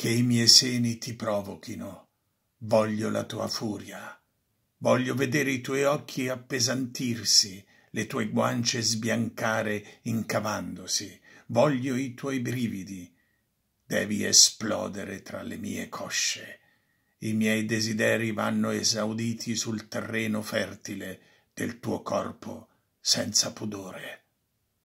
che i miei seni ti provochino. Voglio la tua furia. Voglio vedere i tuoi occhi appesantirsi, le tue guance sbiancare incavandosi. Voglio i tuoi brividi. Devi esplodere tra le mie cosce. I miei desideri vanno esauditi sul terreno fertile del tuo corpo senza pudore.